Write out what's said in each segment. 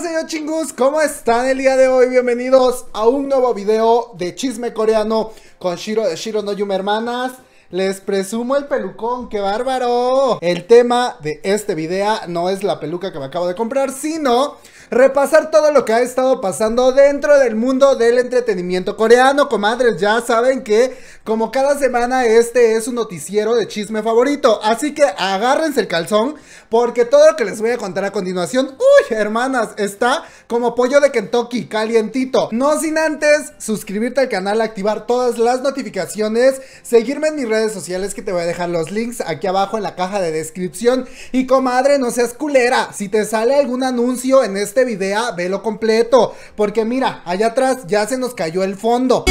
señor chingus, ¿cómo están el día de hoy? Bienvenidos a un nuevo video de chisme coreano con Shiro de Shiro no Yume Hermanas. Les presumo el pelucón, ¡qué bárbaro! El tema de este video no es la peluca que me acabo de comprar, sino repasar todo lo que ha estado pasando dentro del mundo del entretenimiento coreano. Comadres, ya saben que como cada semana este es un noticiero de chisme favorito, así que agárrense el calzón porque todo lo que les voy a contar a continuación, uy, hermanas, está como pollo de Kentucky, calientito. No sin antes suscribirte al canal, activar todas las notificaciones, seguirme en mis redes sociales que te voy a dejar los links aquí abajo en la caja de descripción. Y comadre, no seas culera, si te sale algún anuncio en este video, velo completo, porque mira, allá atrás ya se nos cayó el fondo.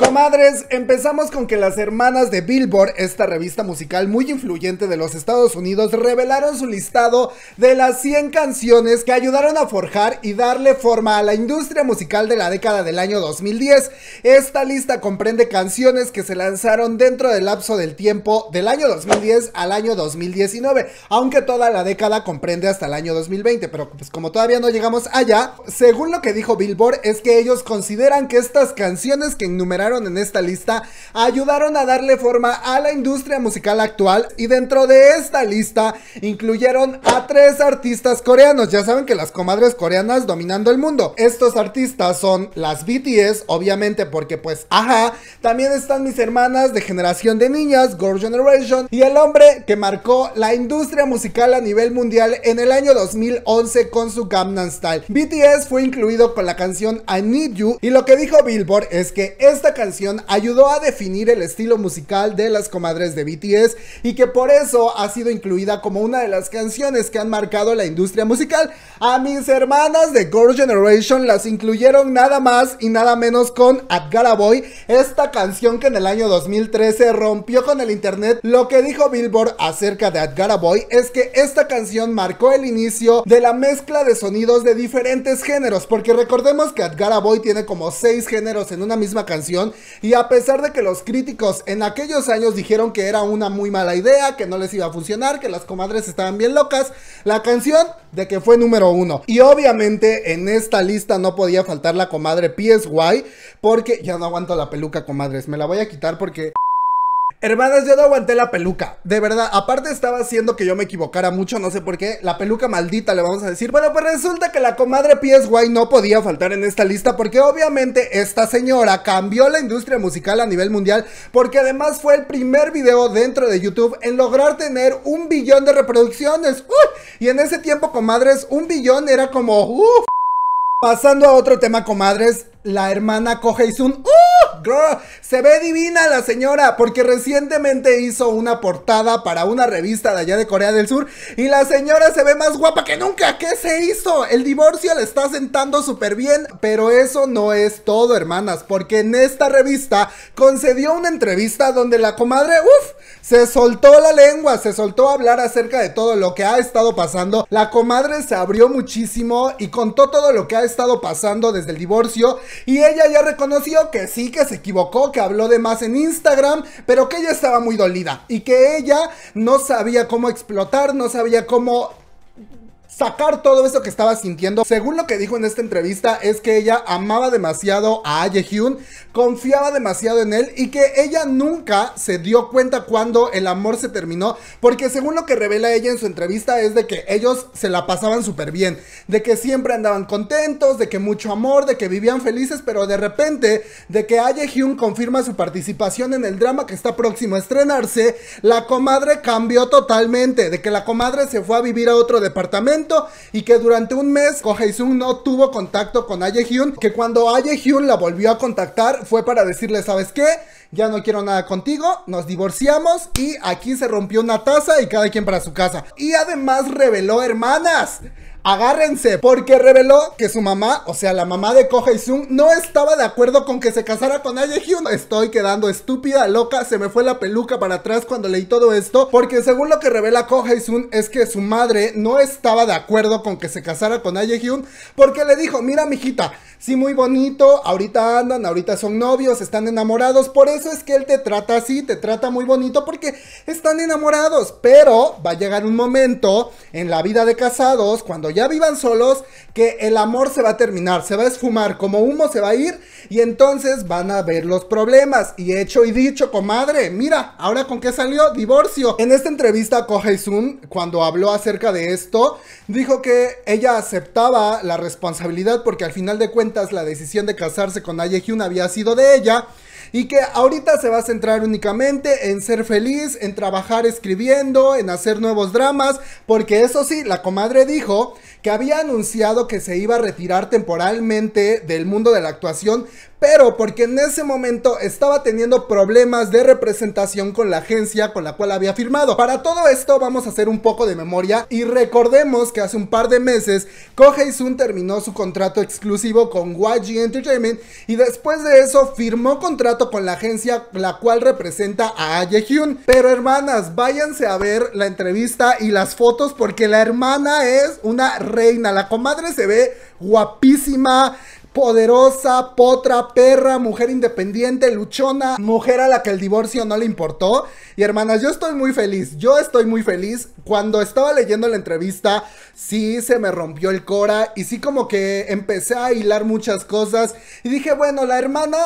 Comadres, empezamos con que las hermanas de Billboard, esta revista musical muy influyente de los Estados Unidos, revelaron su listado de las 100 canciones que ayudaron a forjar y darle forma a la industria musical de la década del año 2010. Esta lista comprende canciones que se lanzaron dentro del lapso del tiempo del año 2010 al año 2019, aunque toda la década comprende hasta el año 2020, pero pues como todavía no llegamos allá, según lo que dijo Billboard es que ellos consideran consideran que estas canciones que enumeraron en esta lista ayudaron a darle forma a la industria musical actual y dentro de esta lista incluyeron a tres artistas coreanos. Ya saben que las comadres coreanas dominando el mundo. Estos artistas son las BTS, obviamente porque pues ajá. También están mis hermanas de generación de niñas, Girl Generation y el hombre que marcó la industria musical a nivel mundial en el año 2011 con su Gangnam Style. BTS fue incluido con la canción I Need You y lo que dijo Billboard es que esta canción ayudó a definir el estilo musical de las comadres de BTS y que por eso ha sido incluida como una de las canciones que han marcado la industria musical. A mis hermanas de Girl Generation las incluyeron nada más y nada menos con Atgara Boy, esta canción que en el año 2013 rompió con el internet. Lo que dijo Billboard acerca de Atgara Boy es que esta canción marcó el inicio de la mezcla de sonidos de diferentes géneros, porque recordemos que Atgara Boy tiene como seis géneros en una misma canción y a pesar de que los críticos en aquellos años dijeron que era una muy mala idea, que no les iba a funcionar, que las comadres estaban bien locas, la canción de que fue número uno. Y obviamente en esta lista no podía faltar la comadre PSY porque ya no aguanto la peluca, comadres, me la voy a quitar porque... Hermanas, yo no aguanté la peluca. De verdad, aparte estaba haciendo que yo me equivocara mucho, no sé por qué. La peluca maldita, le vamos a decir. Bueno, pues resulta que la comadre PSY no podía faltar en esta lista porque obviamente esta señora cambió la industria musical a nivel mundial porque además fue el primer video dentro de YouTube en lograr tener un billón de reproducciones. Y en ese tiempo, comadres, un billón era como... ¡Uf! Pasando a otro tema, comadres, la hermana coge y ¡Uh! Girl, se ve divina la señora porque recientemente hizo una portada para una revista de allá de Corea del Sur y la señora se ve más guapa que nunca. ¿Qué se hizo? El divorcio le está sentando súper bien, pero eso no es todo, hermanas, porque en esta revista concedió una entrevista donde la comadre, uff, se soltó la lengua, se soltó a hablar acerca de todo lo que ha estado pasando. La comadre se abrió muchísimo y contó todo lo que ha estado pasando desde el divorcio y ella ya reconoció que sí, que se equivocó, que habló de más en Instagram, pero que ella estaba muy dolida y que ella no sabía cómo explotar, no sabía cómo sacar todo eso que estaba sintiendo. Según lo que dijo en esta entrevista es que ella amaba demasiado a Aye Hyun, confiaba demasiado en él y que ella nunca se dio cuenta cuando el amor se terminó, porque según lo que revela ella en su entrevista es de que ellos se la pasaban súper bien, de que siempre andaban contentos, de que mucho amor, de que vivían felices, pero de repente de que Aye Hyun confirma su participación en el drama que está próximo a estrenarse, la comadre cambió totalmente, de que la comadre se fue a vivir a otro departamento y que durante un mes Ko no tuvo contacto con Aye Hyun, que cuando Aye Hyun la volvió a contactar fue para decirle, ¿sabes qué? Ya no quiero nada contigo, nos divorciamos y aquí se rompió una taza y cada quien para su casa. Y además reveló, hermanas, Agárrense, porque reveló que su mamá, o sea, la mamá de Ko sun, no estaba de acuerdo con que se casara con Aye Hyun. Estoy quedando estúpida, loca, se me fue la peluca para atrás cuando leí todo esto, porque según lo que revela Ko sun es que su madre no estaba de acuerdo con que se casara con Aye Hyun, porque le dijo, mira mijita, sí muy bonito, ahorita andan, ahorita son novios, están enamorados, por eso es que él te trata así, te trata muy bonito porque están enamorados, pero va a llegar un momento en la vida de casados cuando ya vivan solos, que el amor se va a terminar, se va a esfumar, como humo se va a ir y entonces van a ver los problemas. Y hecho y dicho, comadre, mira, ahora con qué salió, divorcio. En esta entrevista, Ko Sun, cuando habló acerca de esto, dijo que ella aceptaba la responsabilidad porque al final de cuentas la decisión de casarse con Aye Hyun había sido de ella y que ahorita se va a centrar únicamente en ser feliz, en trabajar escribiendo, en hacer nuevos dramas, porque eso sí, la comadre dijo que había anunciado que se iba a retirar temporalmente del mundo de la actuación, pero porque en ese momento estaba teniendo problemas de representación con la agencia con la cual había firmado. Para todo esto vamos a hacer un poco de memoria y recordemos que hace un par de meses Kohei Sun terminó su contrato exclusivo con YG Entertainment y después de eso firmó contrato con la agencia la cual representa a Aye Hyun. Pero hermanas, váyanse a ver la entrevista y las fotos porque la hermana es una reina, la comadre se ve guapísima, poderosa, potra, perra, mujer independiente, luchona, mujer a la que el divorcio no le importó. Y hermanas, yo estoy muy feliz, yo estoy muy feliz. Cuando estaba leyendo la entrevista, sí se me rompió el cora y sí como que empecé a hilar muchas cosas. Y dije, bueno, la hermana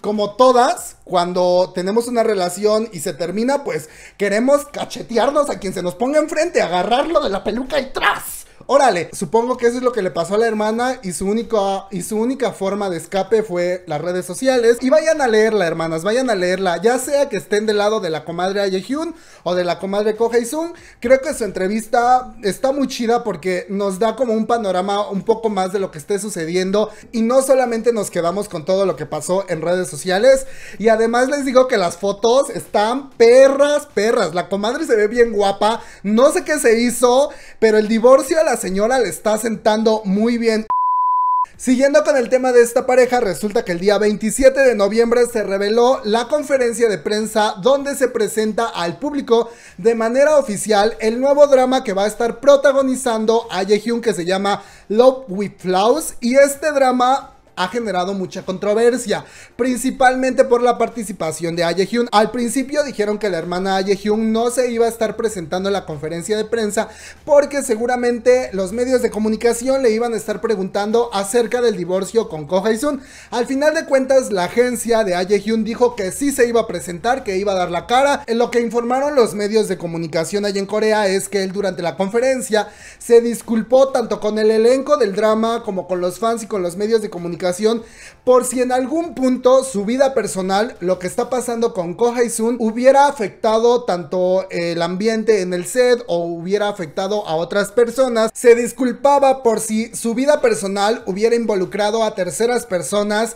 como todas, cuando tenemos una relación y se termina, pues queremos cachetearnos a quien se nos ponga enfrente, agarrarlo de la peluca y tras. Órale, supongo que eso es lo que le pasó a la hermana y su, único, y su única forma de escape fue las redes sociales. Y vayan a leerla, hermanas, vayan a leerla, ya sea que estén del lado de la comadre Ayehyun o de la comadre Ko Sun. Creo que su entrevista está muy chida porque nos da como un panorama un poco más de lo que esté sucediendo y no solamente nos quedamos con todo lo que pasó en redes sociales. Y además les digo que las fotos están perras, perras. La comadre se ve bien guapa, no sé qué se hizo, pero el divorcio a la señora le está sentando muy bien. Siguiendo con el tema de esta pareja, resulta que el día 27 de noviembre se reveló la conferencia de prensa donde se presenta al público de manera oficial el nuevo drama que va a estar protagonizando a que se llama Love with Flaws y este drama ha generado mucha controversia, principalmente por la participación de Aye Hyun. Al principio dijeron que la hermana Aye Hyun no se iba a estar presentando en la conferencia de prensa porque seguramente los medios de comunicación le iban a estar preguntando acerca del divorcio con Ko Sun. Al final de cuentas, la agencia de Aye Hyun dijo que sí se iba a presentar, que iba a dar la cara. En lo que informaron los medios de comunicación allá en Corea es que él durante la conferencia se disculpó tanto con el elenco del drama como con los fans y con los medios de comunicación por si en algún punto su vida personal, lo que está pasando con Kohai Sun, hubiera afectado tanto el ambiente en el set o hubiera afectado a otras personas. Se disculpaba por si su vida personal hubiera involucrado a terceras personas,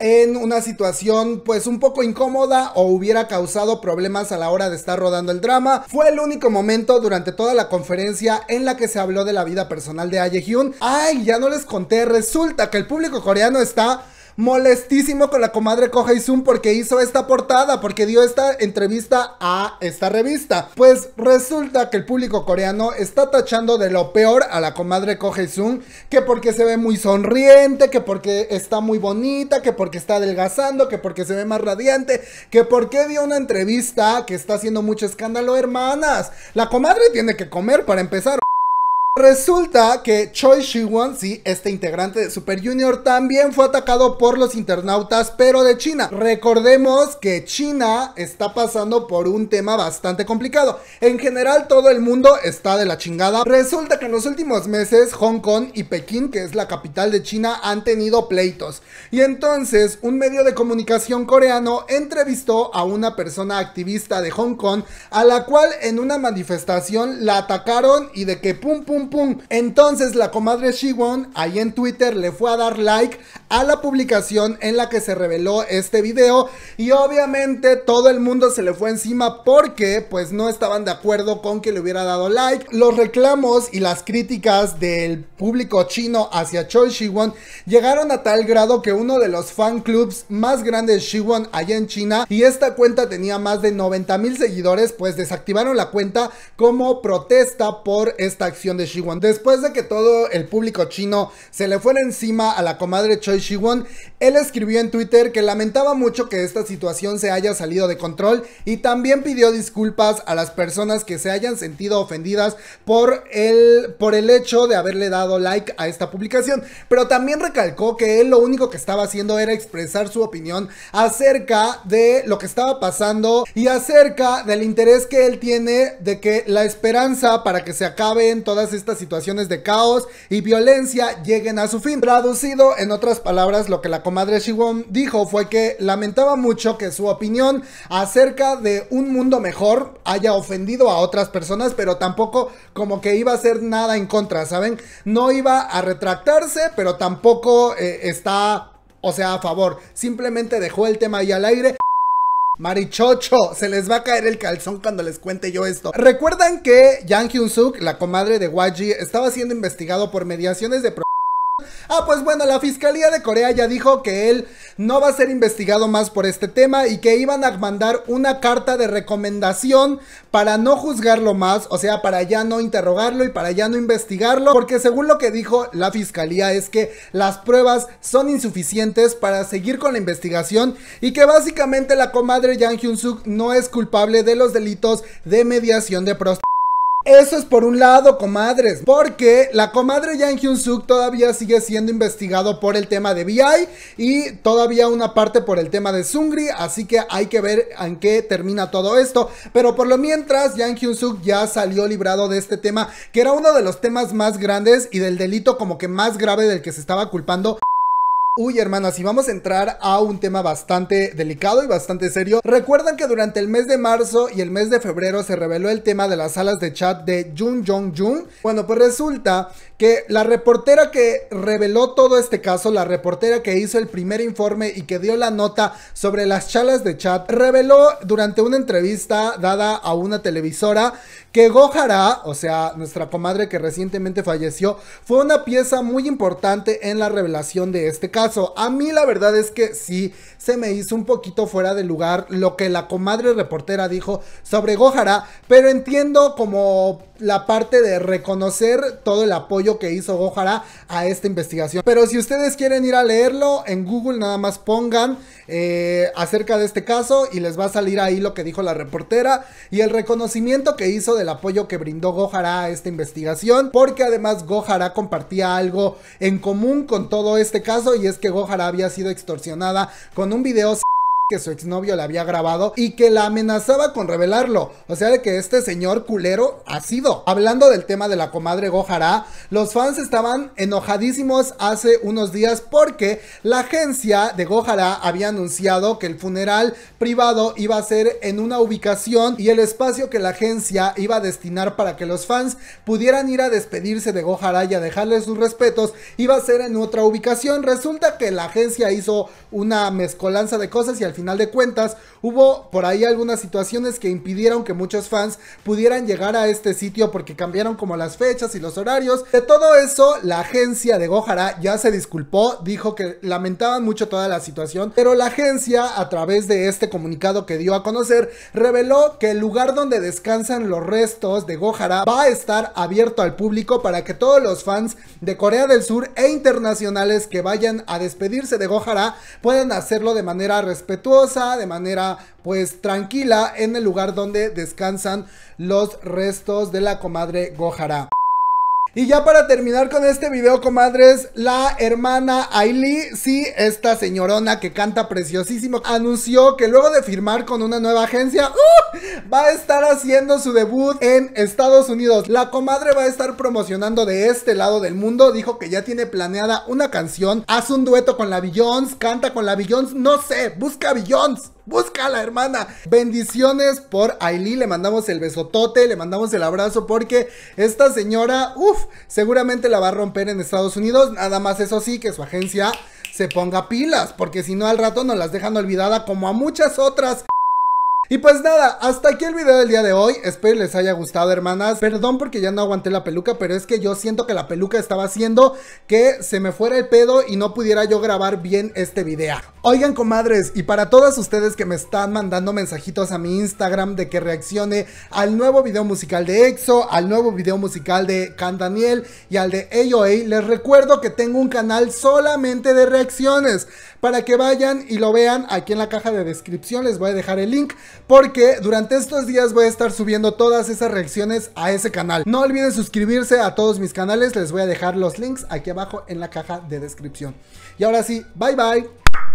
en una situación pues un poco incómoda o hubiera causado problemas a la hora de estar rodando el drama. Fue el único momento durante toda la conferencia en la que se habló de la vida personal de Aye Hyun. Ay, ya no les conté, resulta que el público coreano está molestísimo con la comadre Koja Sun porque hizo esta portada, porque dio esta entrevista a esta revista. Pues resulta que el público coreano está tachando de lo peor a la comadre Koja Sun, que porque se ve muy sonriente, que porque está muy bonita, que porque está adelgazando, que porque se ve más radiante, que porque dio una entrevista que está haciendo mucho escándalo, hermanas. La comadre tiene que comer para empezar. Resulta que Choi Shiwon, sí, este integrante de Super Junior, también fue atacado por los internautas, pero de China. Recordemos que China está pasando por un tema bastante complicado. En general, todo el mundo está de la chingada. Resulta que en los últimos meses, Hong Kong y Pekín, que es la capital de China, han tenido pleitos. Y entonces, un medio de comunicación coreano entrevistó a una persona activista de Hong Kong, a la cual en una manifestación la atacaron y de que pum pum entonces la comadre Shiwon ahí en Twitter le fue a dar like a la publicación en la que se reveló este video y obviamente todo el mundo se le fue encima porque pues no estaban de acuerdo con que le hubiera dado like. Los reclamos y las críticas del público chino hacia Choi Shiwon llegaron a tal grado que uno de los fan clubs más grandes de Shiwon allá en China y esta cuenta tenía más de 90 mil seguidores pues desactivaron la cuenta como protesta por esta acción de Después de que todo el público chino se le fuera encima a la comadre Choi Shiwon, él escribió en Twitter que lamentaba mucho que esta situación se haya salido de control y también pidió disculpas a las personas que se hayan sentido ofendidas por el, por el hecho de haberle dado like a esta publicación. Pero también recalcó que él lo único que estaba haciendo era expresar su opinión acerca de lo que estaba pasando y acerca del interés que él tiene de que la esperanza para que se acaben todas estas estas situaciones de caos y violencia lleguen a su fin. Traducido, en otras palabras, lo que la comadre Shiwon dijo fue que lamentaba mucho que su opinión acerca de un mundo mejor haya ofendido a otras personas, pero tampoco como que iba a hacer nada en contra, ¿saben? No iba a retractarse, pero tampoco eh, está o sea, a favor. Simplemente dejó el tema ahí al aire. Marichocho, se les va a caer el calzón cuando les cuente yo esto. Recuerdan que Yang Hyun-suk, la comadre de YG, estaba siendo investigado por mediaciones de Ah, pues bueno, la Fiscalía de Corea ya dijo que él no va a ser investigado más por este tema y que iban a mandar una carta de recomendación para no juzgarlo más, o sea, para ya no interrogarlo y para ya no investigarlo, porque según lo que dijo la Fiscalía es que las pruebas son insuficientes para seguir con la investigación y que básicamente la comadre Yang Hyun-suk no es culpable de los delitos de mediación de prostitución eso es por un lado, comadres, porque la comadre Yang Hyun Suk todavía sigue siendo investigado por el tema de BI y todavía una parte por el tema de Sungri, así que hay que ver en qué termina todo esto. Pero por lo mientras, Yang Hyun Suk ya salió librado de este tema, que era uno de los temas más grandes y del delito como que más grave del que se estaba culpando Uy, hermanos y vamos a entrar a un tema bastante delicado y bastante serio. Recuerdan que durante el mes de marzo y el mes de febrero se reveló el tema de las salas de chat de Jun Jong Jun. Bueno, pues resulta que la reportera que reveló todo este caso, la reportera que hizo el primer informe y que dio la nota sobre las salas de chat, reveló durante una entrevista dada a una televisora que Gohara, o sea, nuestra comadre que recientemente falleció, fue una pieza muy importante en la revelación de este caso. A mí la verdad es que sí, se me hizo un poquito fuera de lugar lo que la comadre reportera dijo sobre Gojara, pero entiendo como la parte de reconocer todo el apoyo que hizo Gohara a esta investigación. Pero si ustedes quieren ir a leerlo, en Google nada más pongan eh, acerca de este caso y les va a salir ahí lo que dijo la reportera y el reconocimiento que hizo del apoyo que brindó Gohara a esta investigación, porque además Gohara compartía algo en común con todo este caso y es que Gohara había sido extorsionada con un video que su exnovio la había grabado y que la amenazaba con revelarlo. O sea, de que este señor culero ha sido. Hablando del tema de la comadre Gojará, los fans estaban enojadísimos hace unos días porque la agencia de Gojará había anunciado que el funeral privado iba a ser en una ubicación y el espacio que la agencia iba a destinar para que los fans pudieran ir a despedirse de Gojará y a dejarle sus respetos iba a ser en otra ubicación. Resulta que la agencia hizo una mezcolanza de cosas y al final final de cuentas hubo por ahí algunas situaciones que impidieron que muchos fans pudieran llegar a este sitio porque cambiaron como las fechas y los horarios. De todo eso, la agencia de Gohara ya se disculpó, dijo que lamentaban mucho toda la situación, pero la agencia a través de este comunicado que dio a conocer reveló que el lugar donde descansan los restos de Gohara va a estar abierto al público para que todos los fans de Corea del Sur e internacionales que vayan a despedirse de Gohara puedan hacerlo de manera respetuosa de manera pues tranquila en el lugar donde descansan los restos de la comadre Gójará. Y ya para terminar con este video, comadres, la hermana Ailey, sí, esta señorona que canta preciosísimo, anunció que luego de firmar con una nueva agencia, ¡uh! va a estar haciendo su debut en Estados Unidos. La comadre va a estar promocionando de este lado del mundo, dijo que ya tiene planeada una canción, hace un dueto con la Billions, canta con la Billions, no sé, busca Billions. Búscala, hermana. Bendiciones por Ailey. Le mandamos el besotote, le mandamos el abrazo porque esta señora, uff, seguramente la va a romper en Estados Unidos. Nada más eso sí, que su agencia se ponga pilas, porque si no al rato nos las dejan olvidada como a muchas otras. Y pues nada, hasta aquí el video del día de hoy. Espero les haya gustado, hermanas. Perdón porque ya no aguanté la peluca, pero es que yo siento que la peluca estaba haciendo que se me fuera el pedo y no pudiera yo grabar bien este video. Oigan, comadres, y para todas ustedes que me están mandando mensajitos a mi Instagram de que reaccione al nuevo video musical de EXO, al nuevo video musical de Can Daniel y al de AOA, les recuerdo que tengo un canal solamente de reacciones para que vayan y lo vean. Aquí en la caja de descripción les voy a dejar el link porque durante estos días voy a estar subiendo todas esas reacciones a ese canal. No olviden suscribirse a todos mis canales, les voy a dejar los links aquí abajo en la caja de descripción. Y ahora sí, bye bye.